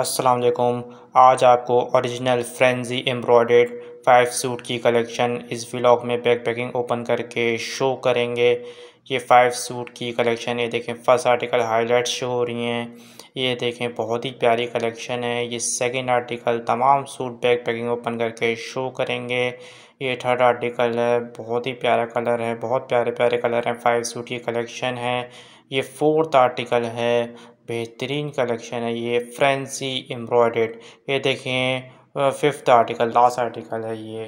अस्सलाम आज आपको original Frenzy embroidered five suit की कलेक्शन इस व्लॉग में बैक पैकिंग ओपन करके शो करेंगे ये फाइव सूट की कलेक्शन ये देखें फर्स्ट आर्टिकल हाईलाइट शो हो रही हैं ये देखें बहुत ही प्यारी कलेक्शन है ये सेकंड आर्टिकल तमाम सूट बैक पैकिंग ओपन करके शो करेंगे ये थर्ड आर्टिकल है बहुत ही प्यारा कलर है बहुत प्यारे प्यारे कलर हैं फाइव सूट की कलेक्शन है ये फोर्थ आर्टिकल है बेहतरीन कलेक्शन है ये फ्रेंसी एम्ब्रॉयड ये देखें फिफ्थ आर्टिकल लास्ट आर्टिकल है ये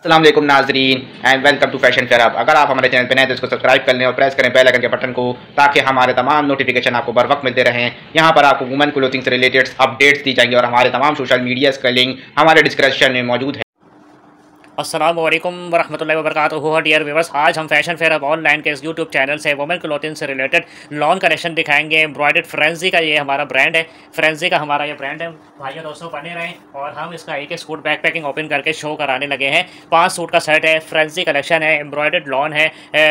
असलम नाजरीन and welcome to fashion fair अगर आप हमारे चैनल पर नए तो इसको सब्सक्राइब कर लें और प्रेस करें पहले करके बटन को ताकि हमारे तमाम नोटिफिकेशन आपको बर वक्त मिलते रहें यहाँ पर आपको वुमेन क्लोथिंग से रिलेटेड अपडेट्स दी जाएंगी और हमारे तमाम सोशल मीडियाज़ का लिंक हमारे डिस्क्रिप्शन में मौजूद है असलम वरहमल वर्क हुआ डियर व्यवर्स आज हम फैशन फेयर अब ऑनलाइन के इस यूट्यूब चैनल से वुमेन क्लोथिंग से रिलेटेड लॉन्ग कलेक्शन दिखाएंगे एम्ब्रॉयडेड फ्रेंजी का ये हमारा ब्रांड है फ्रेंजी का हमारा ये ब्रांड है भाइयों दोस्तों बने रहें और हम इसका एक एक सूट बैक पैकिंग ओपन करके शो कराने लगे हैं पाँच सूट का सेट है फ्रेंजी कलेक्शन है एम्ब्रॉयडेड लॉन है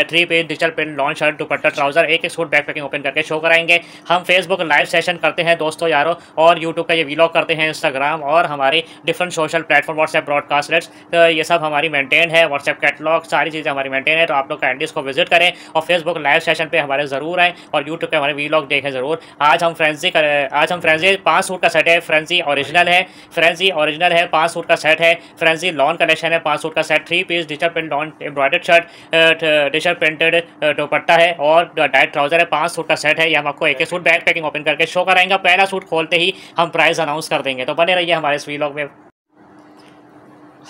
three piece digital print lawn shirt dupatta trouser एक एक सूट बैक पैकिंग ओपन करके शो कराएंगे हम फेसबुक लाइव सेशन करते हैं दोस्तों यारों और यूट्यूब का ये व्लॉग करते हैं इंस्टाग्राम और हमारे different social platform WhatsApp broadcast ये सब सब हमारी मेंटेन है व्हाट्सएप कैटलॉग सारी चीज़ें हमारी मेंटेन है तो आप लोग काइंडली को विजिट करें और फेसबुक लाइव सेशन पे हमारे ज़रूर आएँ और यूट्यूब पे हमारे वी देखें ज़रूर आज हम फ्रेंजी कर आज हम फ्रेंजी पाँच सूट का सेट है फ्रेंजी ओरिजिनल है फ्रेंजी ओरिजिनल है पाँच सूट का सेट है फ्रेंजी लॉन कलेक्शन है पाँच सूट का set three piece digital print lawn embroidered shirt digital printed dupatta है और डाइट ट्राउजर है पाँच सूट का सेट है ये हम आपको एक एक सूट बैग पैकिंग ओपन करके शो कराएंगे पहला सूट खोलते ही हम प्राइस अनाउंस कर देंगे तो बने रहिए हमारे इस वी में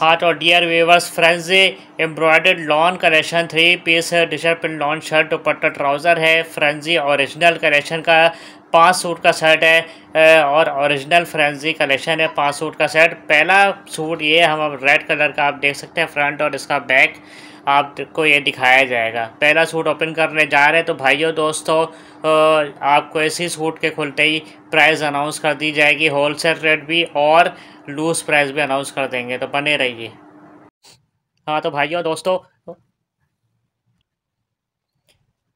हाथ और dear viewers Frenzy embroidered lawn collection three piece डिशर पिन लॉन शर्ट दुपट्टा ट्राउज़र है फ्रेंजी ओरिजिनल कलेक्शन का पांच सूट का सेट है और ओरिजिनल फ्रेंजी कलेक्शन है पांच सूट का सेट पहला सूट ये हम अब रेड कलर का आप देख सकते हैं फ्रंट और इसका बैक आपको ये दिखाया जाएगा पहला सूट ओपन करने जा रहे हैं तो भाइयों दोस्तों आपको इसी सूट के खुलते ही प्राइस अनाउंस कर दी जाएगी होलसेल रेट भी और लूज़ प्राइस भी अनाउंस कर देंगे तो बने रहिए हाँ तो भाइयों दोस्तों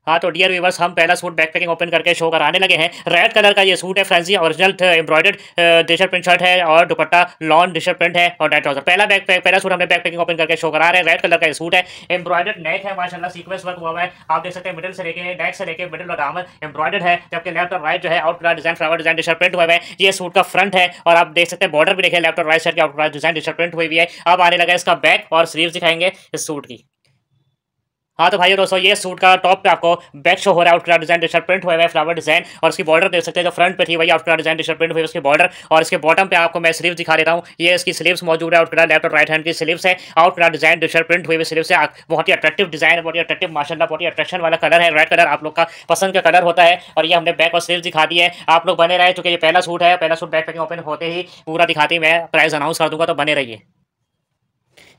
हाँ तो डियर व्यूवर्स हम पहला सूट बैक पैकिंग ओपन करके शो कराने लगे हैं रेड कलर का ये सूट है फ्रेंसी ऑरिजिनल एम्ब्रॉयडर्ड डिशर्ट प्रिंट शर्ट है और दुपट्टा लॉन्ग डिशर्ट प्रिंट है और डेट ट्राउजर पहला बैक पहला सूट हमने बैक पैकिंग ओपन करके शो करा रहे हैं रेड कलर का ये सूट है एम्ब्रॉयडर्ड नेक है माशाला सीक्वेंस वर्क हुआ है आप देख सकते हैं मिडिल से लेके नेक से लेके मिडिल और डामर एम्ब्रॉयडर्ड है जबकि लेफ्ट और राइट जो है आउट डिजाइन फ्लावर डिजाइन डिशर्ट प्रिंट हुआ है ये सूट का फ्रंट है और आप देख सकते हैं बॉर्डर भी देखिए लेफ्ट और राइट साइड के आउट डिजाइन डिशर्ट प्रिंट हुई हुई है अब आने लगा इसका बैक और स्लीव दिखाएंगे इस सूट की हाँ तो भाई दोस्तों ये सूट का टॉप पे आपको बैक शो हो रहा है आउटक्रा डिजाइन टी प्रिंट हुआ है फ्लावर डिजाइन और उसकी बॉर्डर देख सकते हैं जो फ्रंट पे थी वही आउटक्रा डिजाइन टी प्रिंट हुई उसकी बॉर्डर और इसके बॉटम पे आपको मैं स्लीव दिखा देता हूँ ये इसकी स्लीव्स मौजूद है आउटक्रा लेफ्ट और राइट हैंड की स्लीव्स है आउटक्रा डिजाइन टी प्रिंट हुई हुई से बहुत ही अट्रैक्टिव डिजाइन है बहुत ही अट्रैक्टिव माशाला बहुत ही अट्रैक्शन वाला कलर है रेड कलर आप लोग का पसंद का कलर होता है और ये हमने बैक और स्लीव दिखा दी है आप लोग बने रहे चूँकि ये पहला सूट है पहला सूट बैक पैकिंग ओपन होते ही पूरा दिखाती मैं प्राइस अनाउंस कर दूंगा तो बने रहिए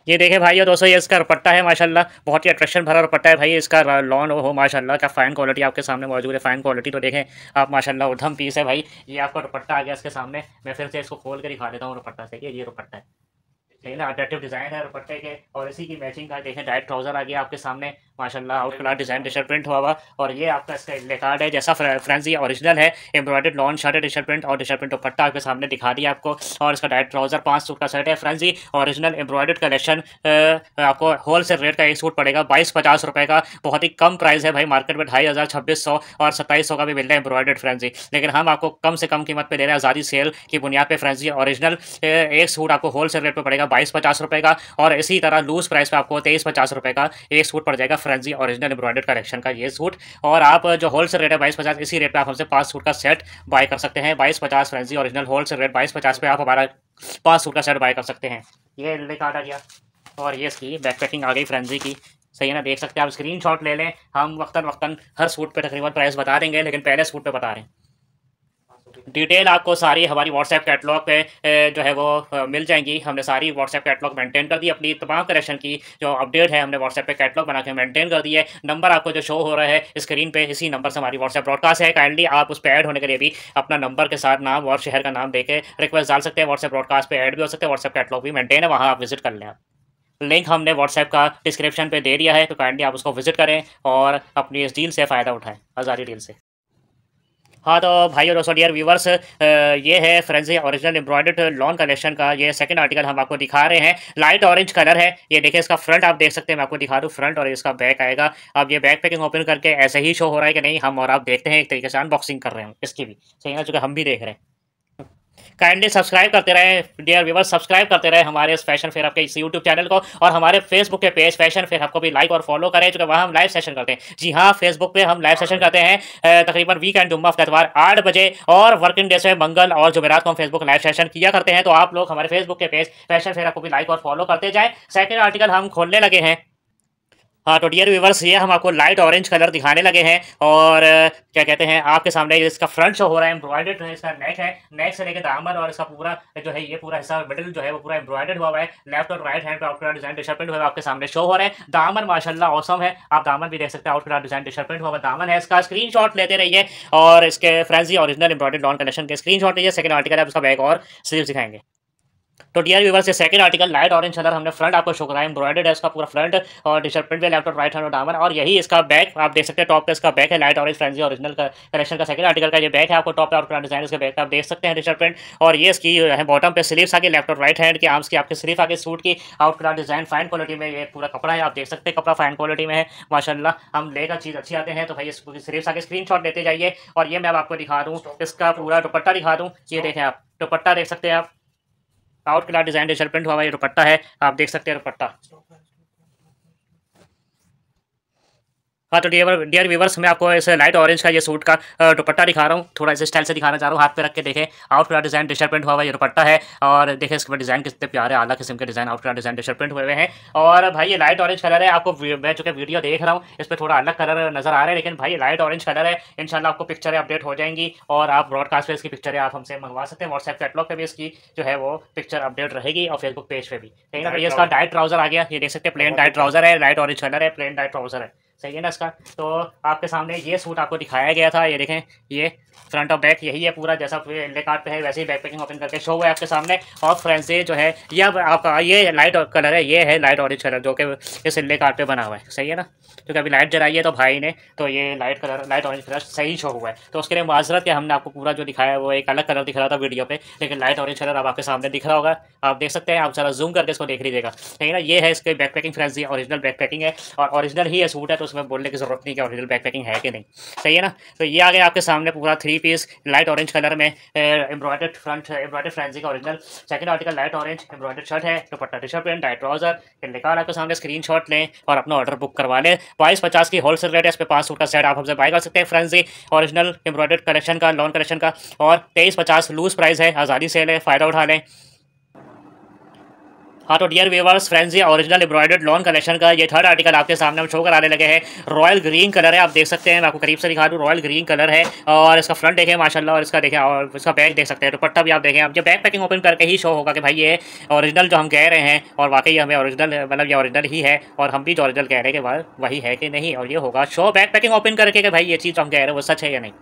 ये देखें भाई और दोस्तों ये इसका दुपट्टा है माशाल्लाह बहुत ही अट्रैक्शन भरा दुपट्टा है भाई इसका लॉन हो माशाल्लाह का फाइन क्वालिटी आपके सामने मौजूद है फाइन क्वालिटी तो देखें आप माशाल्लाह उधम पीस है भाई ये आपका दुपट्टा आ गया इसके सामने मैं फिर से इसको खोल कर दिखा देता हूँ दुपट्टा से ये ये दुपट्टा है लेकिन अट्रैक्टिव डिज़ाइन है दुपट्टे के और इसी की मैचिंग का देखें डायरेक्ट ट्राउज़र आ गया आपके सामने माशाल्लाह out class design T shirt print हुआ हुआ और ये आपका इसका कार्ड है जैसा ये ओरिजिनल है एम्ब्रॉडेड लॉन्ग शर्ट है टी शर्ट प्रिंट और टी शर्ट प्रिंट दुपट्टा आपके सामने दिखा दिया आपको और इसका डायरेक्ट ट्राउज़र पाँच सूट का सेट है ये ओरिजिनल एम्ब्रॉयडेड कलेक्शन आपको होल सेल रेट का एक सूट पड़ेगा बाईस पचास रुपये का बहुत ही कम प्राइस है भाई मार्केट में ढाई हज़ार छब्बीस सौ और सत्ताईस सौ का भी मिल रहा है एम्ब्रॉयडेड फ्रेंसी लेकिन हम आपको कम से कम कीमत पर दे रहे हैं आज़ादी सेल की बुनियाद पर ये ओरिजिनल एक सूट आपको होल सेल रेट पर पड़ेगा बाईस पचास रुपये का और इसी तरह लूज प्राइस पे आपको तेईस पचास रुपये का एक सूट पड़ जाएगा फ्रेंजी ओरिजिनल एम्ब्रॉयडर्ड कलेक्शन का ये सूट और आप जो होलसेल रेट है बाईस पचास इसी रेट पर आप हमसे पाँच सूट का सेट बाय कर सकते हैं बाईस पचास फ्रेंजी ओरिजिनल होलसेल रेट बाईस पचास पे आप हमारा पाँच सूट का सेट बाय कर सकते हैं ये लिखा आ गया और ये इसकी बैक पैकिंग आ गई फ्रेंजी की सही है ना देख सकते हैं आप शॉट ले लें हम वक्ता वक्ता हर सूट पे तकरीबन प्राइस बता देंगे लेकिन पहले सूट पर बता रहे हैं डिटेल आपको सारी हमारी व्हाट्सएप कैटलॉग पे जो है वो मिल जाएंगी हमने सारी व्हाट्सएप कैटलॉग मेंटेन कर दी अपनी तमाम कलेक्शन की जो अपडेट है हमने व्हाट्सएप पे कैटलॉग बना के मेंटेन कर दी है नंबर आपको जो शो हो रहा है स्क्रीन पे इसी नंबर से हमारी व्हाट्सएप ब्रॉडकास्ट है काइंडली आप उस पर ऐड होने के लिए भी अपना नंबर के साथ नाम और शहर का नाम देकर रिक्वेस्ट डाल सकते हैं व्हाट्सएप ब्रॉडकास्ट पर ऐड भी हो सकते हैं व्हाट्सएप कैटलॉग भी मेंटेन है वहाँ आप विजिट कर लें लिंक हमने व्हाट्सएप का डिस्क्रिप्शन पर दे दिया है तो काइंडली आप उसको विजिट करें और अपनी इस डील से फ़ायदा उठाएँ हज़ारी डील से हाँ तो भाई और दोस्तों डियर व्यूवर्स ये है Frenzy original embroidered lawn collection का ये सेकंड आर्टिकल हम आपको दिखा रहे हैं लाइट ऑरेंज कलर है ये देखिए इसका फ्रंट आप देख सकते हैं मैं आपको दिखा दूँ फ्रंट और इसका बैक आएगा अब ये बैक पैकिंग ओपन करके ऐसे ही शो हो रहा है कि नहीं हम और आप देखते हैं एक तरीके से अनबॉक्सिंग कर रहे हैं इसकी भी सही ना चूँकि हम भी देख रहे हैं काइंडली सब्सक्राइब करते रहे डियर व्यूवर सब्सक्राइब करते रहे हमारे इस फैशन फेयर आपके इस यूट्यूब चैनल को और हमारे फेसबुक के पेज फैशन फेयर आपको भी लाइक और फॉलो करें जो वहाँ हम लाइव सेशन करते हैं जी हाँ फेसबुक पर हम लाइव सेशन करते हैं तकरीबन वीकेंड जुम्मा एतवार आठ बजे और वर्किंग डेज में मंगल और जुमेरात को हम फेसबुक लाइव सेशन किया करते हैं तो आप लोग हमारे फेसबुक के पेज फैशन फेयर आपको भी लाइक और फॉलो करते जाएँ सेकेंड आर्टिकल हम खोलने लगे हैं हाँ तो डियर व्यूवर्स ये हम आपको लाइट ऑरेंज कलर दिखाने लगे हैं और क्या कहते हैं आपके सामने इसका फ्रंट शो हो रहा है एम्ब्रॉयडर्ड है इसका नेक है नेक से लेकर दामन और इसका पूरा जो है ये पूरा हिस्सा मिडिल जो है वो पूरा एम्ब्रॉयडर्ड हुआ है लेफ्ट और राइट हैंड आउटफिट डिजाइन डिशरपेंट हुआ है आपके सामने शो हो रहा है दामन माशाला औसम है आप दामन भी देख सकते हैं आउटफिट डिजाइन डिशरपेंट हुआ दामन है इसका स्क्रीन लेते रहिए और इसके फ्रेंसी ऑरिजिनल एम्ब्रॉयडर्ड डॉन कलेक्शन के स्क्रीन लीजिए सेकंड आर्टिकल आप उसका बैग और स्लीव दिखाएंगे तो डियर व्यूवर से second article light orange colour हमने फ्रंट आपको शो कराया एम्ब्रॉइडेड है इसका पूरा फ्रंट और डिजिटल प्रिंट भी और राइट हैंड और डामन और यही इसका बैक आप देख सकते हैं टॉप पे इसका बैक है light orange Frenzy original collection का सेकंड आर्टिकल का ये बैक है आपको टॉप पे और पूरा डिजाइन इसका बैक आप देख सकते हैं डिजिटल प्रिंट और ये इसकी है बॉटम पे स्लीव्स आगे लेफ्ट और राइट हैंड की आर्म्स की आपके स्लीव आगे सूट की आउट पूरा डिजाइन फाइन क्वालिटी में ये पूरा कपड़ा है आप देख सकते हैं कपड़ा फाइन क्वालिटी में है माशाला हम लेकर चीज़ अच्छी आते हैं तो भाई इसको स्लीव्स आगे स्क्रीन लेते जाइए और ये मैं आपको दिखा दूँ इसका पूरा दुपट्टा दिखा दूँ ये देखें आप दुपट्टा देख सकते हैं आप आउट कला डिजाइन डिजल प्रिंट हुआ है ये दुपट्टा है आप देख सकते हैं दुपट्टा हाँ तो डियर डियर व्यवर्स मैं आपको इस लाइट ऑरेंज का ये सूट का दुपट्टा दिखा रहा हूँ थोड़ा इस स्टाइल से दिखाना चाह रहा हूँ हाथ पे रख के देखें आउट का डिज़ाइन डिशर प्रिंट हुआ हुआ ये दुपट्टा है और देखें इसके डिज़ाइन कितने प्यारे आला किस्म के डिज़ाइन आउट का डिज़ाइन डिशर प्रिंट हुए हैं और भाई ये लाइट ऑरेंज कलर है आपको मैं चुके वीडियो देख रहा हूँ इस पर थोड़ा अलग कलर नजर आ रहा है लेकिन भाई लाइट ऑरेंज कलर है इनशाला आपको पिक्चरें अपडेट हो जाएंगी और आप ब्रॉडकास्ट पर इसकी पिक्चरें आप हमसे मंगवा सकते हैं व्हाट्सएप कैटलॉग पर भी इसकी जो है वो पिक्चर अपडेट रहेगी और फेसबुक पेज पर भी ठीक ना कहीं इसका डाइट ट्राउजर आ गया ये देख सकते हैं प्लेन डाइट ट्राउजर है लाइट ऑरेंज कलर है प्लेन डाइट ट्राउजर है सही है ना इसका तो आपके सामने ये सूट आपको दिखाया गया था ये देखें ये फ्रंट और बैक यही है पूरा जैसा कार्ड पे है वैसे ही बैक पैकिंग ओपन करके शो हुआ है आपके सामने और फ्रेंड से जो है ये आपका ये लाइट कलर है ये है लाइट ऑरेंज कलर जो कि इस सिल्ले कार्ड पे बना हुआ है सही है ना क्योंकि अभी लाइट जलाई है तो भाई ने तो ये light colour light orange colour सही शो हुआ है तो उसके लिए माजरत के हमने आपको पूरा जो दिखाया है वो एक अलग कलर दिख रहा था वीडियो पर लेकिन लाइट ऑरेंज कलर अब आपके सामने दिख रहा होगा आप देख सकते हैं आप जरा जूम करके इसको देख लीजिएगा सही ना ये है इसके back packing Frenzy original back packing है और ऑरिजिनल ही है सूट है तो उसमें बोलने की ज़रूरत नहीं कि ऑरिजिनल बैक पैकिंग है कि नहीं सही है ना तो ये आ गया आपके सामने पूरा three piece light orange colour में एम्ब्रॉयडर्ड फ्रंट एम्ब्रॉडेड फ्रेंजी का original second article light orange embroidered shirt है dupatta T shirt print dyed trouser फिर निकाल आपके सामने स्क्रीन लें और अपना ऑर्डर बुक करवा लें बाईस पचास की सेल रेट है इस पर पाँच सूट का सेट आप हमसे बाई कर सकते हैं फ्रेंजी ऑरिजिनल एम्ब्रॉयडर्ड कलेक्शन का लॉन कलेक्शन का और तेईस पचास लूज प्राइस है आज़ादी सेल है फ़ायदा उठा लें हाँ तो डियर व्यूवर्स फ्रेंड्स ये ओरिजिनल एम्ब्रॉयडर्ड लॉन कलेक्शन का ये थर्ड आर्टिकल आपके सामने हम शो कराने लगे हैं रॉयल ग्रीन कलर है आप देख सकते हैं मैं आपको करीब से दिखा दूँ रॉयल ग्रीन कलर है और इसका फ्रंट देखें माशाल्लाह और इसका देखें और इसका बैक देख सकते हैं दुपट्टा तो भी आप देखें आप जब बैक पैकिंग ओपन करके ही शो होगा कि भाई ये औरिजिनल जो हम कह रहे हैं और वाकई हमें ओरिजिनल मतलब ये ओरिजिनल ही है और हम भी जो ओरिजिनल कह रहे हैं कि वही है कि नहीं और ये होगा शो बैक पैकिंग ओपन करके कि भाई ये चीज़ हम कह रहे हैं वो सच है या नहीं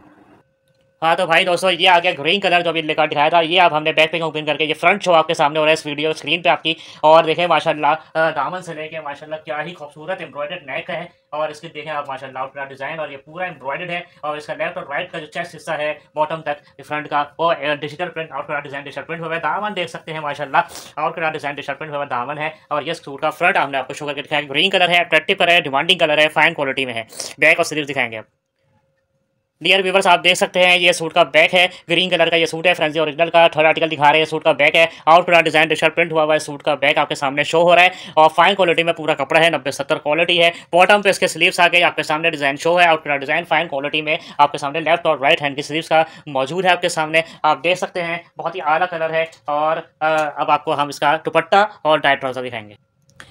हाँ तो भाई दोस्तों ये आ गया ग्रीन कलर जो अभी लेकर दिखाया था ये अब हमने बैक पैक ओपन करके ये फ्रंट शो आपके सामने हो रहा है इस वीडियो स्क्रीन पे आपकी और देखें माशाल्लाह दामन से लेके माशाल्लाह क्या ही खूबसूरत एम्ब्रॉयडर्ड नेक है और इसके देखें आप माशाल्लाह अपना डिज़ाइन और ये पूरा एम्ब्रॉयडर्ड है और इसका लेफ्ट और राइट का जो चेस्ट हिस्सा है बॉटम तक फ्रंट का वो डिजिटल प्रिंट आउट का डिज़ाइन डिजिटल प्रिंट हुआ है दामन देख सकते हैं माशाला आउट का डिज़ाइन डिजिटल प्रिंट हुआ दामन है और ये सूट का फ्रंट हमने आपको शो करके दिखाया ग्रीन कलर है अट्रैक्टिव कलर है डिमांडिंग कलर है फाइन क्वालिटी में है बैक और सिर्फ दिखाएंगे आप डियर व्यूवर्स आप देख सकते हैं ये सूट का बैक है ग्रीन कलर का ये सूट है फ्रेंसी ओरिजिनल का थर्ड आर्टिकल दिखा रहे हैं सूट का बैक है आउट पूरा डिजाइन डिशर प्रिंट हुआ हुआ है सूट का बैक आपके सामने शो हो रहा है और फाइन क्वालिटी में पूरा कपड़ा है नब्बे सत्तर क्वालिटी है बॉटम पे इसके स्लीव्स आ गए आपके सामने डिजाइन शो है आउट पूरा डिजाइन फाइन क्वालिटी में आपके सामने लेफ्ट और राइट हैंड की स्लीवस का मौजूद है आपके सामने आप देख सकते हैं बहुत ही आला कलर है और अब आपको हम इसका दुपट्टा और डाइट ट्राउजर दिखाएंगे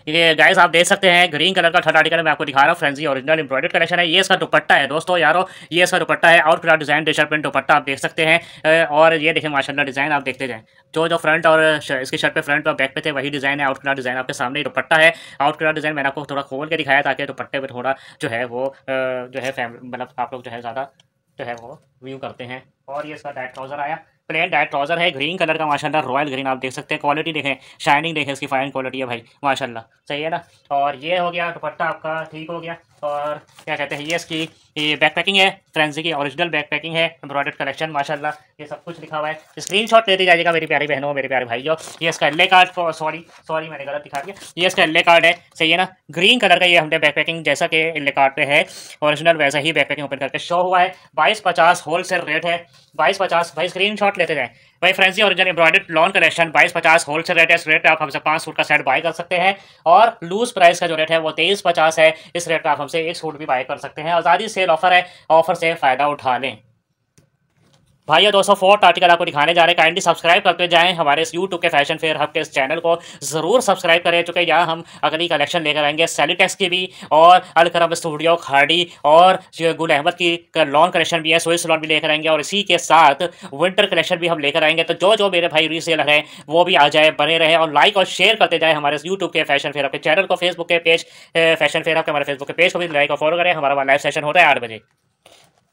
ये गाइस आप देख सकते हैं ग्रीन कलर का थर्ड आर्टिकल मैं आपको दिखा रहा हूँ फ्रेंजी ओरिजिनल एम्ब्रॉइडेड कलेक्शन है ये इसका दुपट्टा है दोस्तों यारो ये इसका दुपट्टा है आउट पूरा डिजाइन टी पेंट दुपट्टा आप देख सकते हैं और ये देखें माशाला डिजाइन आप देखते जाएँ जो जो फ्रंट और इसकी शर्ट पे फ्रंट और बैक पे थे वही डिजाइन है आउट कलर डिजाइन आपके सामने दुपट्टा है आउट कलर डिजाइन मैंने आपको थोड़ा खोल के दिखाया ताकि दुपट्टे पर थोड़ा जो है वो जो है मतलब आप लोग जो है ज़्यादा जो है वो व्यू करते हैं और ये इसका बैक ट्राउज़र आया प्लेन डायट ट्राउजर है ग्रीन कलर का माशाल्लाह रॉयल ग्रीन आप देख सकते हैं क्वालिटी देखें शाइनिंग देखें इसकी फाइन क्वालिटी है भाई माशाल्लाह सही है ना और ये हो गया दुपट्टा आपका ठीक हो गया और क्या कहते हैं ये इसकी ये बैक पैकिंग है फ्रेंसी की ओरिजिनल बैक पैकिंग है एम्ब्रॉयडर्ड कलेक्शन माशाल्लाह ये सब कुछ लिखा हुआ है स्क्रीन शॉट लेते जाएगा मेरी प्यारी बहनों मेरे प्यारे भाई जो ये इसका एल कार्ड सॉरी सॉरी मैंने गलत दिखा दिया ये इसका एल कार्ड है सही है ना ग्रीन कलर का ये हमने बैक पैकिंग जैसा कि एल कार्ड पर है औरिजिनल वैसा ही बैक पैकिंग ओपन करके शो हुआ है बाईस पचास होलसेल रेट है बाईस पचास भाई स्क्रीन लेते जाए वही Frenzy original embroidered lawn collection बाईस पचास होल सेल रेट है इस रेट पर आप हमसे पांच सूट का सेट बाय कर सकते हैं और लूज प्राइस का जो रेट है वो तेईस पचास है इस रेट पर आप हमसे एक सूट भी बाय कर सकते हैं आज़ादी सेल ऑफर है ऑफर से फ़ायदा उठा लें भाई दोस्तों फोर्थ आर्टिकल आपको दिखाने जा रहे हैं काइंडली सब्सक्राइब करते जाएं हमारे इस यूट्यूब के फैशन फेयर हब के इस चैनल को ज़रूर सब्सक्राइब करें चूंकि यहाँ हम अगली कलेक्शन लेकर आएंगे सेलिटेक्स की भी और अलकरम स्टूडियो खाड़ी और गुल अहमद की लॉन कलेक्शन भी है सोई लॉन भी लेकर आएंगे और इसी के साथ विंटर कलेक्शन भी हम लेकर आएंगे तो जो जो मेरे भाई रीसेलर हैं वो भी आ जाए बने रहे और लाइक और शेयर करते जाए हमारे यूट्यूब के फैशन फेयर के चैनल को फेसबुक के पेज फैशन फेयर आपके हमारे फेसबुक के पेज को भी लाइक और फॉलो करें हमारा लाइव सेशन होता है आठ बजे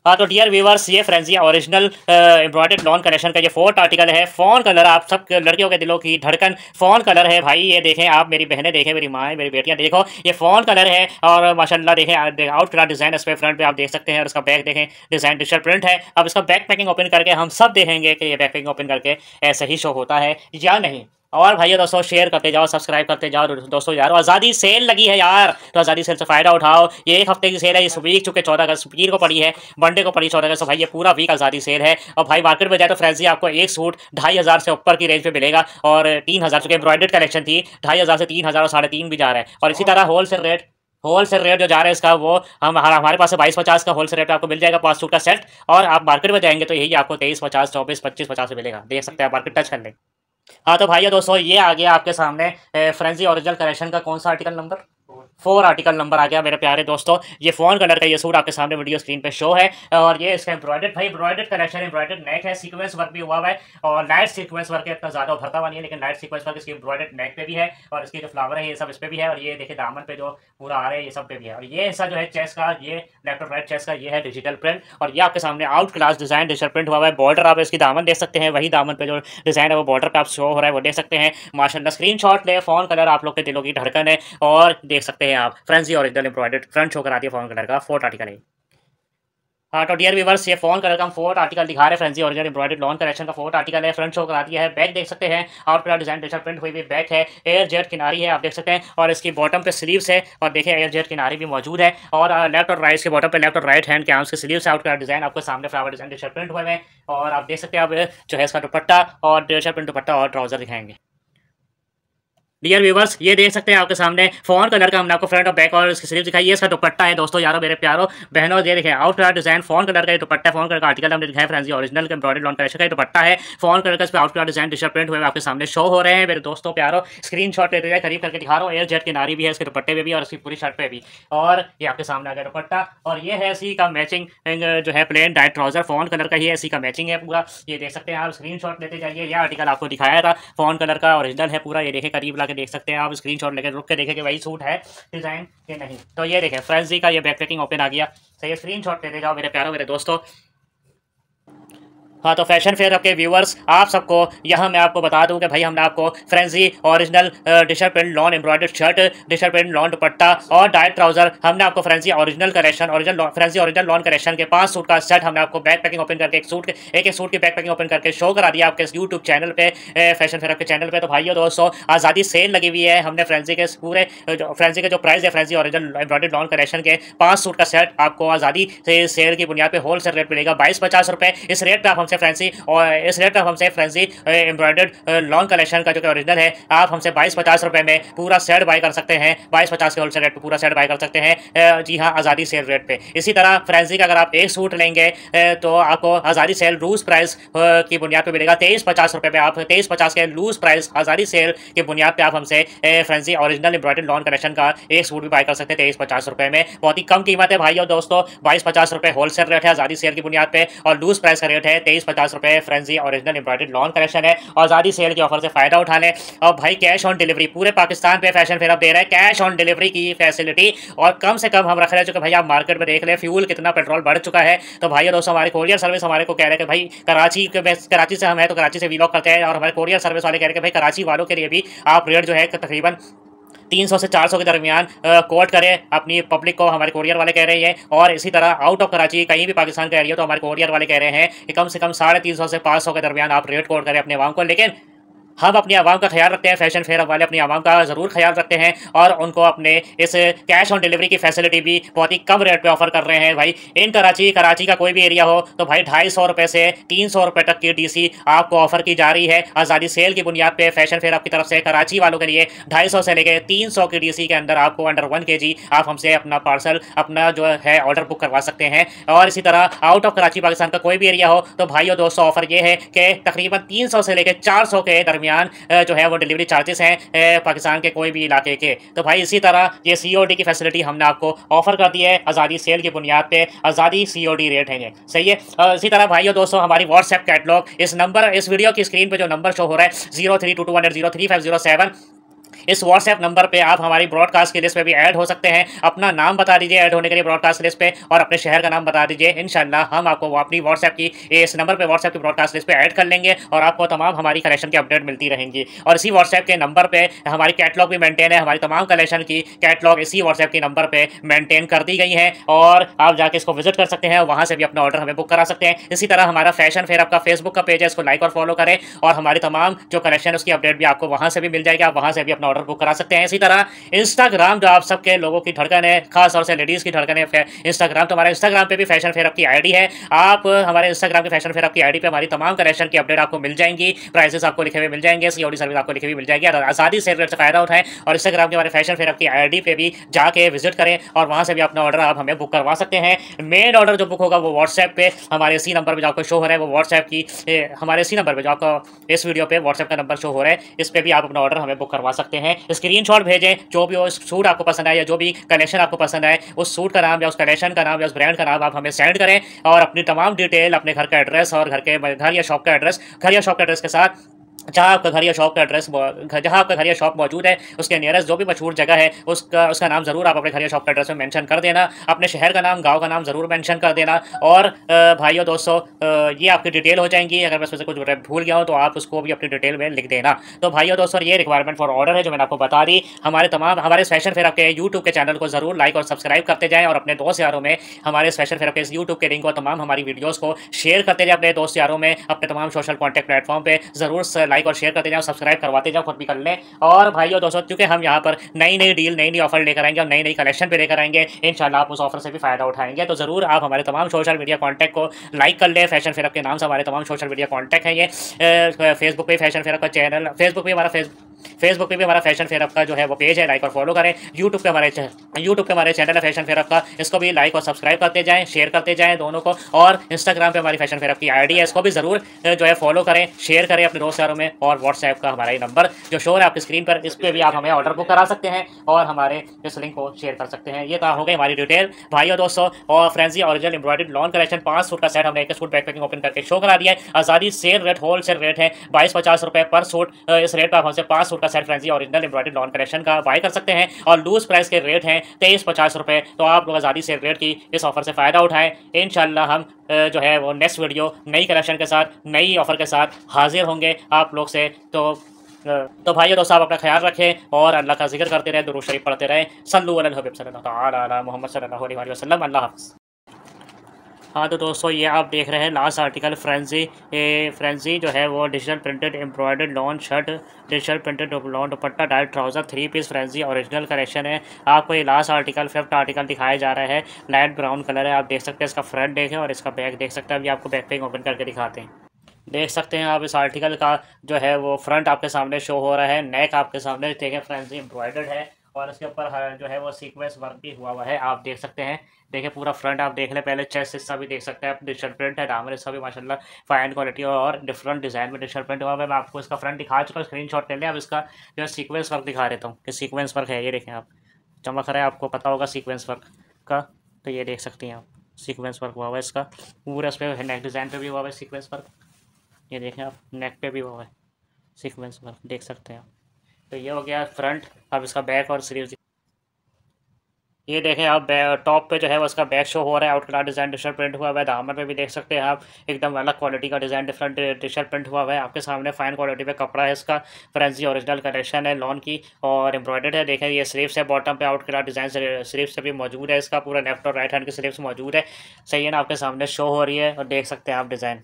हाँ तो डियर व्यूवर्स ये Frenzy original embroidered lawn connection का ये फोर्थ आर्टिकल है फोन कलर आप सब लड़कियों के दिलों की धड़कन फोन कलर है भाई ये देखें आप मेरी बहनें देखें मेरी माएँ मेरी बेटियाँ देखो ये फोन कलर है और माशाल्लाह देखें आउट कलर डिज़ाइन इस पर फ्रंट पे आप देख सकते हैं और इसका बैक देखें डिज़ाइन डिजिटल प्रिंट है अब इसका बैक पैकिंग ओपन करके हम सब देखेंगे कि ये बैक पैकिंग ओपन करके ऐसे ही शो होता है या नहीं और भाइयों दोस्तों शेयर करते जाओ सब्सक्राइब करते जाओ दोस्तों यार आज़ादी सेल लगी है यार तो आज़ादी सेल से फ़ायदा उठाओ ये एक हफ्ते की सेल है इस वीक चुके चौदह अगस्त पीर को पड़ी है मंडे को पड़ी चौदह अगस्त तो भाई ये पूरा वीक आज़ादी सेल है और भाई मार्केट में जाए तो फ्रेंजी आपको एक सूट ढाई हज़ार से ऊपर की रेंज में मिलेगा और तीन हज़ार चूँकि एम्ब्रॉयडेड कलेक्शन थी ढाई हज़ार से तीन हज़ार और साढ़े तीन भी जा रहा है और इसी तरह whole rate wholesale rate जो जा रहा है इसका वो हम हमारे पास बाईस पचास का होल सेल रेट आपको मिल जाएगा पाँच सूट का सेट और आप मार्केट में जाएंगे तो यही आपको तेईस पचास चौबीस पच्चीस पचास से मिलेगा देख सकते हैं मार्केट टच कर लें हाँ तो भाइयों दोस्तों ये आ गया आपके सामने फ्रेंजी ओरिजिनल कलेक्शन का कौन सा article number four article number आ गया मेरे प्यारे दोस्तों ये फोन कलर का ये सूट आपके सामने वीडियो स्क्रीन पे शो है और ये इसका एम्ब्रॉयडेड भाई एम्ब्रॉयडेड कलेक्शन एम्ब्रॉयडेड नेक है सीक्वेंस वर्क भी हुआ हुआ है और लाइट सीक्वेंस वर्क इतना ज़्यादा उभरता हुआ नहीं है लेकिन लाइट सीक्वेंस वर्क इसकी एम्ब्रॉयडेड नेक पे भी है और इसके जो फ्लावर है ये सब इस पर भी है और ये देखिए दामन पे जो पूरा आ रहा है ये सब पे भी है और ये हिस्सा जो है चेस का ये लैपटॉप राइट चेस का ये है डिजिटल प्रिंट और ये आपके सामने out class design digital print हुआ हुआ है बॉर्डर आप इसकी दामन देख सकते हैं वही दामन पे जो डिजाइन है वो बॉर्डर पे आप शो हो रहा है वो देख सकते हैं माशाला स्क्रीन ले फोन कलर आप लोग के दिलों की धड़कन है और देख सकते हैं सकते हैं आप Frenzy original embroidered front show कराती है फोन कलर का फोर्थ आर्टिकल है हाँ तो डियर वीवर्स ये फोन कलर का फोर्थ आर्टिकल दिखा रहे हैं Frenzy original embroidered lawn collection का फोर्थ आर्टिकल है फ्रंट शो कराती है बैक देख सकते हैं और पूरा डिजाइन टेचर प्रिंट हुई हुई बैक है एयर जेट किनारी है आप देख सकते हैं और इसकी बॉटम पे स्लीवस है और देखिए एयर जेट किनारी भी मौजूद है और लेफ्ट uh, और राइट के बॉटम पर लेफ्ट और राइट हैंड के आर्म्स के स्लीव्स आउट का डिजाइन आपके सामने फ्लावर डिजाइन टेचर प्रिंट हुए हैं और आप देख सकते हैं आप जो है इसका दुपट्टा और टेचर प्रिंट दुपट्टा और ट्राउजर दिखाएंगे डियर व्यूवर्स ये देख सकते हैं आपके सामने फोन कलर का हमने आपको फ्रंट और बैक और इसकी स्लीव दिखाई है इसका दुपट्टा है दोस्तों यारो मेरे प्यारों बहनों ये देखें आउट डिजाइन फोन कलर का दुपट्टा फोन कलर का आर्टिकल हमने दिखाया जी ऑरिजिनल का ब्रॉडेड लॉन्ग कलेक्शन का दुपट्टा है फोन कलर का इस पर आउट डिजाइन डिशर प्रिंट हुए आपके सामने शो हो रहे हैं मेरे दोस्तों प्यारो स्क्रीन शॉट लेते जाए करीब करके दिखा रहा हूँ एयर जेट किनारी भी है इसके दुपट्टे में भी और इसकी पूरी शर्ट पर भी और ये आपके सामने आ गया दुपट्टा और ये है इसी का मैचिंग जो है plain dyed trouser fawn colour का ही है इसी का मैचिंग है पूरा ये देख सकते हैं आप स्क्रीन लेते जाइए यह आर्टिकल आपको दिखाया था फोन कलर का ऑरिजिनल है पूरा ये देखें करीब ला जाके देख सकते हैं आप स्क्रीन शॉट लेकर रुक के देखें कि वही सूट है डिज़ाइन के नहीं तो ये देखें जी का ये बैक पैकिंग ओपन आ गया सही स्क्रीन शॉट लेते जाओ मेरे प्यारों मेरे दोस्तों हाँ तो फैशन फेयर के व्यूअर्स आप सबको यहाँ मैं आपको बता दूँ कि भाई हमने आपको फ्रेंजी ओरिजिनल डिशर प्रिंट लॉन एम्ब्रॉयडर्ड शर्ट डिशर प्रिंट लॉन दुपट्टा और डायट ट्राउजर हमने आपको Frenzy original collection original Frenzy original lawn correction के पांच सूट का सेट हमने आपको बैक पैकिंग ओपन करके एक सूट एक एक सूट की बैक पैकिंग ओपन करके शो करा दिया आपके यूट्यूब चैनल पर फैशन फेयर के चैनल पर तो भाइयों दोस्तों आज़ादी सेल लगी हुई है हमने फ्रेंजी के पूरे फ्रेंजी के जो प्राइस है Frenzy original embroidered lawn correction के पाँच सूट का सेट आपको आज़ादी सेल की बुनियाद पर होल सेल रेट मिलेगा बाईस पचास रुपये इस रेट पर आप हमसे हमसे फैंसी और इस रेट का हमसे फैंसी एम्ब्रॉयडर्ड लॉन्ग कलेक्शन का जो कि ओरिजिनल है आप हमसे बाईस पचास रुपये में पूरा सेट बाय कर सकते हैं बाईस पचास के होल रेट पर पूरा सेट बाय कर सकते हैं जी हाँ आज़ादी सेल रेट पर इसी तरह फ्रेंसी का अगर आप एक सूट लेंगे तो आपको आज़ादी सेल लूज प्राइस की बुनियाद पर मिलेगा तेईस पचास रुपये में आप तेईस पचास के लूज प्राइस आज़ादी सेल की बुनियाद पर आप हमसे Frenzy original embroidered lawn collection का एक सूट भी बाय कर सकते हैं तेईस पचास रुपये में बहुत ही कम कीमत है भाई और दोस्तों बाईस पचास रुपये होलसेल रेट है आज़ादी सेल की बुनियाद पर और लूज प्राइस का रेट है तेईस पच्चीस पचास रुपए Frenzy original embroidered lawn collection है आज़ादी सेल के ऑफर से फ़ायदा उठा लें और भाई कैश ऑन डिलीवरी पूरे पाकिस्तान पे फैशन अब दे रहा है कैश ऑन डिलीवरी की फैसिलिटी और कम से कम हम रख रहे हैं चुके भाई आप मार्केट में देख ले फ्यूल कितना पेट्रोल बढ़ चुका है तो भाई दोस्तों हमारे कोरियर सर्विस हमारे को कह रहे हैं कि भाई कराची के कराची से हम है तो कराची से वीलॉक करते हैं और हमारे कोरियर सर्विस वाले कह रहे हैं भाई कराची वालों के लिए भी आप रेट जो है तकरीबन 300 से 400 के दरमियान कोट करें अपनी पब्लिक को हमारे कोरियर वाले कह रहे हैं और इसी तरह आउट ऑफ कराची कहीं भी पाकिस्तान का एरिया तो हमारे कोरियर वाले कह रहे हैं कि कम से कम साढ़े तीन सौ से पाँच सौ के दरमियान आप रेट कोट करें अपने वाम को लेकिन हम अपनी आवाम का ख्याल रखते हैं फैशन फेयर वाले अपनी आवाम का ज़रूर ख्याल रखते हैं और उनको अपने इस कैश ऑन डिलीवरी की फैसिलिटी भी बहुत ही कम रेट पे ऑफर कर रहे हैं भाई इन कराची कराची का कोई भी एरिया हो तो भाई ढाई सौ रुपये से तीन सौ रुपये तक की डीसी आपको ऑफर की जा रही है आज़ादी सेल की बुनियाद पर फैशन फेयर आपकी तरफ से कराची वालों के लिए ढाई सौ से लेकर तीन सौ की डी के अंदर आपको अंडर वन के जी आप हमसे अपना पार्सल अपना जो है ऑर्डर बुक करवा सकते हैं और इसी तरह आउट ऑफ कराची पाकिस्तान का कोई भी एरिया हो तो और दोस्तों ऑफर ये है कि तकरीबन तीन सौ से लेकर चार सौ के दरमियान दरमियान जो है वो डिलीवरी चार्जेस हैं पाकिस्तान के कोई भी इलाके के तो भाई इसी तरह ये सी की फैसिलिटी हमने आपको ऑफर कर दी है आज़ादी सेल की बुनियाद पर आज़ादी सी रेट है ये सही है इसी तरह भाई दोस्तों हमारी व्हाट्सएप कैटलॉग इस नंबर इस वीडियो की स्क्रीन पर जो नंबर शो हो रहा है zero three two two eight zero three five zero seven इस व्हाट्सएप नंबर पर आप हमारी ब्रॉडकास्ट की लिस्ट में भी ऐड हो सकते हैं अपना नाम बता दीजिए ऐड होने के लिए ब्रॉडकास्ट लिस्ट पर और अपने शहर का नाम बता दीजिए इन हम आपको अपनी व्हाट्सएप की इस नंबर पर व्हाट्सएप की ब्रॉडकास्ट लिस्ट पर ऐड कर लेंगे और आपको तमाम हमारी कलेक्शन की अपडेट मिलती रहेंगी और इसी व्हाट्सएप के नंबर पर हमारी कैटलॉग भी मेंटेन है हमारी तमाम कलेक्शन की कैटलॉग इसी व्हाट्सएप के नंबर पर मेंटेन कर दी गई है और आप जाके इसको विजिट कर सकते हैं वहाँ से भी अपना ऑर्डर हमें बुक करा सकते हैं इसी तरह हमारा फैशन फेयर आपका फेसबुक का पेज है इसको लाइक और फॉलो करें और हमारी तमाम जो कलेक्शन है उसकी अपडेट भी आपको वहाँ से भी मिल जाएगी आप वहाँ से भी अपना ऑर्डर बुक करा सकते हैं इसी तरह इंस्टाग्राम जो आप सबके लोगों की धड़कन है खासतौर से लेडीज़ की धड़कन है इंस्टाग्राम तो हमारे इंस्टाग्राम पर भी फैशन फेयर की आई है आप हमारे इंस्टाग्राम के फैशन फेयर की आई पर हमारी तमाम कलेक्शन की अपडेट आपको मिल जाएंगी प्राइसेस आपको लिखे हुए मिल जाएंगे ओडी सर्विस आपको लिखे हुए मिल जाएगी आजादी से रेट से फायदा उठाएं और इंस्टाग्राम के हमारे फैशन फेयर की आई पे भी जाके विजिट करें और वहाँ से भी अपना ऑर्डर आप हमें बुक करवा सकते हैं मेन ऑर्डर जो बुक होगा वो व्हाट्सएप पे हमारे इसी नंबर पर जो आपको शो हो रहा है वो व्हाट्सएप की हमारे इसी नंबर पर जो आपका इस वीडियो पर व्हाट्सएप का नंबर शो हो रहा है इस पर भी आप अपना ऑर्डर हमें बुक करवा सकते हैं हैं स्क्रीन भेजें जो भी सूट आपको पसंद आए या जो भी कलेक्शन आपको पसंद आए उस सूट का नाम या उस कलेक्शन का नाम या उस ब्रांड का नाम आप हमें सेंड करें और अपनी तमाम डिटेल अपने घर का एड्रेस और घर के घर या शॉप का एड्रेस घर या शॉप के एड्रेस के साथ जहाँ आपका घर या शॉप का एड्रेस जहाँ आपका घर या शॉप मौजूद है उसके नियरेस्ट जो भी मशहूर जगह है उसका उसका नाम ज़रूर आप अपने घर या शॉप का एड्रेस में मेंशन कर देना अपने शहर का नाम गांव का नाम ज़रूर मेंशन कर देना और भाइयों दोस्तों ये आपकी डिटेल हो जाएंगी अगर मैं उससे कुछ भूल गया हूँ तो आप उसको भी अपनी डिटेल में लिख देना तो भाइयों दोस्तों ये रिक्वायरमेंट फॉर ऑर्डर है जो मैंने आपको बता दी हमारे तमाम हमारे स्पेशल फेर आपके यूट्यूब के चैनल को ज़रूर लाइक और सब्सक्राइब करते जाएँ और अपने दोस्त यारों में हमारे स्पेशल फेर आपके इस यूट्यूब के लिंक और तमाम हमारी वीडियोज़ को शेयर करते जाए अपने दोस्त यारों में अपने तमाम सोशल कॉन्टैक्ट प्लेटफॉर्म पर ज़रूर लाइक और शेयर करते जाओ सब्सक्राइब करवाते जाओ खुद भी कर ले और भाई और दोस्तों क्योंकि हम यहाँ पर नई नई डील नई नई ऑफर लेकर आएंगे और नई नई कलेक्शन भी लेकर आएंगे इन आप उस ऑफर से भी फायदा उठाएंगे तो ज़रूर आप हमारे तमाम सोशल मीडिया कॉन्टैक्ट को लाइक कर ले फैशन फेरअप के नाम से हमारे तमाम सोशल मीडिया कॉन्टैक्ट हैं ये फेसबुक पर फैशन फेरअप का चैनल फेसबुक पर हमारा फेसबुक फेसबुक पे भी हमारा फैशन फेयर का जो है वो पेज है लाइक और फॉलो करें यूट्यूब पे हमारे यूट्यूब पे हमारे चैनल है फैशन फेयर का इसको भी लाइक और सब्सक्राइब करते जाएं शेयर करते जाएं दोनों को और इंस्टाग्राम पर हमारी फैशन फेयर की आई है इसको भी ज़रूर जो है फॉलो करें शेयर करें अपने दोस्त यारों में और व्हाट्सएप का हमारा ये नंबर जो शोर है आपकी स्क्रीन पर इस पर भी आप हमें ऑर्डर बुक करा सकते हैं और हमारे इस लिंक को शेयर कर सकते हैं ये कहा हो गई हमारी डिटेल भाई और दोस्तों और Frenzy original embroidered lawn collection पाँच सूट का सेट हमने एक सूट बैक पैकिंग ओपन करके शो करा दिया है आज़ादी sale rate wholesale rate है बाईस पचास रुपये पर सूट इस रेट पर आप हमसे पाँच सूट का set Frenzy original embroidered lawn collection का बाय कर सकते हैं और लूज प्राइस के रेट हैं तेईस पचास रुपये तो आप लोग आज़ादी से रेट की इस ऑफर से फ़ायदा उठाएं इन हम जो है वो नेक्स्ट वीडियो नई कलेक्शन के साथ नई ऑफर के साथ हाजिर होंगे आप लोग से तो तो भाई और दोस्तों आप अपना ख्याल रखें और अल्लाह का जिक्र करते रहें दुरुज शरीफ पढ़ते रहें सल्लल्लाहु सल्लू सल मोहम्मद सल्लल्लाहु अलैहि वसल्लम अल्लाह हाफ़ हाँ तो दोस्तों ये आप देख रहे हैं लास्ट आर्टिकल ये फ्रेंसी जो है वो digital printed embroidered lawn shirt digital printed lawn दुपट्टा dyed trouser three piece Frenzy original collection है आपको ये लास्ट आर्टिकल फिफ्थ आर्टिकल दिखाया जा रहा है लाइट ब्राउन कलर है आप देख सकते हैं इसका फ्रंट देखें और इसका बैक देख सकते हैं अभी आपको बैक पेंग ओपन करके दिखाते हैं देख सकते हैं आप इस आर्टिकल का जो है वो फ्रंट आपके सामने शो हो रहा है नेक आपके सामने देखें फ्रेंजी एम्ब्रॉयडर्ड है और इसके ऊपर हाँ, जो है वो सीक्वेंस वर्क भी हुआ हुआ है आप देख सकते हैं देखिए पूरा फ्रंट आप देख लें पहले चेस्ट हिस्सा भी देख सकते हैं आप डिजिटल प्रिंट है डामर हिस्सा भी माशाल्लाह फाइन क्वालिटी और डिफरेंट डिज़ाइन में डिजिटल प्रिंट हुआ है मैं आपको इसका फ्रंट दिखा चुका हूँ स्क्रीन शॉट ले लें अब इसका जो है सीक्वेंस वर्क दिखा देता हूँ कि सीक्वेंस वर्क है ये देखें आप चमक रहा है आपको पता होगा सीक्वेंस वर्क का तो ये देख सकती हैं आप सीक्वेंस वर्क हुआ हुआ है इसका पूरा इस पर नेक डिज़ाइन पर भी हुआ हुआ है सीक्वेंस वर्क ये देखें आप नेक पर भी हुआ है सीक्वेंस वर्क देख सकते हैं आप तो ये हो गया फ्रंट अब इसका बैक और स्लीव ये देखें आप टॉप पे जो है उसका बैक शो हो रहा है out colour design T shirt print हुआ हुआ है दामन पे भी देख सकते हैं आप एकदम अलग क्वालिटी का design different T shirt print हुआ हुआ है आपके सामने फाइन क्वालिटी पे कपड़ा है इसका फ्रेंसी ओरिजिनल कलेक्शन है लॉन की और एम्ब्रॉयडर्ड है देखें ये स्लीव्स है बॉटम पे आउट कलर डिज़ाइन स्लीव से भी मौजूद है इसका पूरा लेफ्ट और राइट हैंड की स्लीव्स मौजूद है सही है ना आपके सामने शो हो रही है और देख सकते हैं आप डिज़ाइन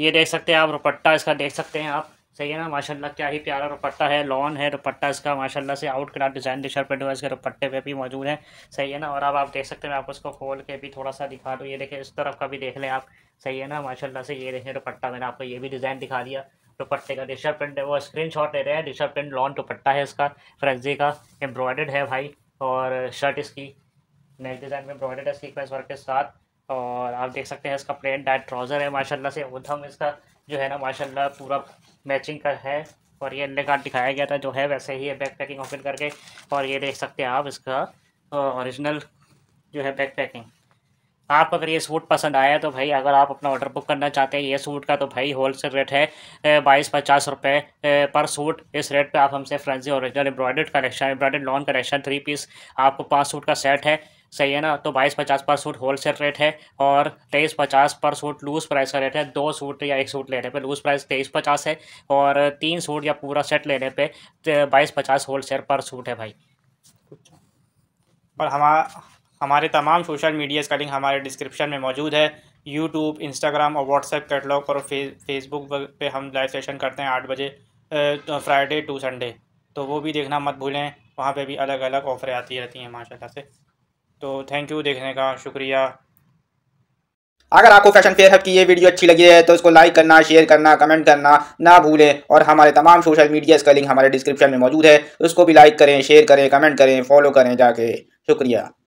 ये देख सकते हैं आप दुपट्टा इसका देख सकते हैं आप सही है ना माशाल्लाह क्या ही प्यारा दुपट्टा है लॉन है दुपट्टा इसका माशाल्लाह से आउट क्लास डिज़ाइन डिशर पे इसके दुपट्टे पे भी मौजूद है सही है ना और अब आप देख सकते हैं मैं आपको इसको खोल के भी थोड़ा सा दिखा दूँ ये देखें इस तरफ का भी देख लें आप सही है ना माशाल्लाह से ये देखें दुपट्टा मैंने आपको ये भी डिज़ाइन दिखा दिया दुपट्टे का डिशर प्रिंट है वो स्क्रीन शॉट ले रहे हैं डिशर प्रिंट लॉन दुपट्टा है इसका फ्रेंजी का एम्ब्रॉयड है भाई और शर्ट इसकी नेक डिज़ाइन में एम्ब्रॉयड है सीक्वेंस वर्क के साथ और आप देख सकते हैं इसका प्लेन डाइट ट्राउज़र है माशाल्लाह से उधम इसका जो है ना माशाल्लाह पूरा मैचिंग का है और ये अंडे कार्ड दिखाया गया था जो है वैसे ही है बैक पैकिंग ओपन करके और ये देख सकते हैं आप इसका ओरिजिनल जो है बैक पैकिंग आप अगर ये सूट पसंद आया तो भाई अगर आप अपना ऑर्डर बुक करना चाहते हैं ये सूट का तो भाई होल सेल रेट है बाईस पचास रुपये पर सूट इस रेट पे आप हमसे Frenzy original embroidered collection embroidered lawn collection three piece आपको पांच सूट का सेट है सही है ना तो बाईस पचास पर सूट होलसेल रेट है और तेईस पचास पर सूट लूज प्राइस का रेट है दो सूट या एक सूट लेने पे लूज प्राइस तेईस पचास है और तीन सूट या पूरा सेट लेने पे बाईस पचास होलसेल पर सूट है भाई और हमारा हमारे तमाम सोशल मीडियाज़ का लिंक हमारे डिस्क्रिप्शन में मौजूद है यूट्यूब इंस्टाग्राम और व्हाट्सएप कैटलॉग और फे, फेसबुक पे हम लाइव सेशन करते हैं आठ बजे तो फ्राइडे टू संडे तो वो भी देखना मत भूलें वहाँ पे भी अलग अलग ऑफ़रें आती रहती हैं माशाल्लाह से तो थैंक यू देखने का शुक्रिया अगर आपको फैशन फेयर हब की ये वीडियो अच्छी लगी है तो उसको लाइक करना शेयर करना कमेंट करना ना भूलें और हमारे तमाम सोशल मीडिया का लिंक हमारे डिस्क्रिप्शन में मौजूद है उसको भी लाइक करें शेयर करें कमेंट करें फॉलो करें जाके शुक्रिया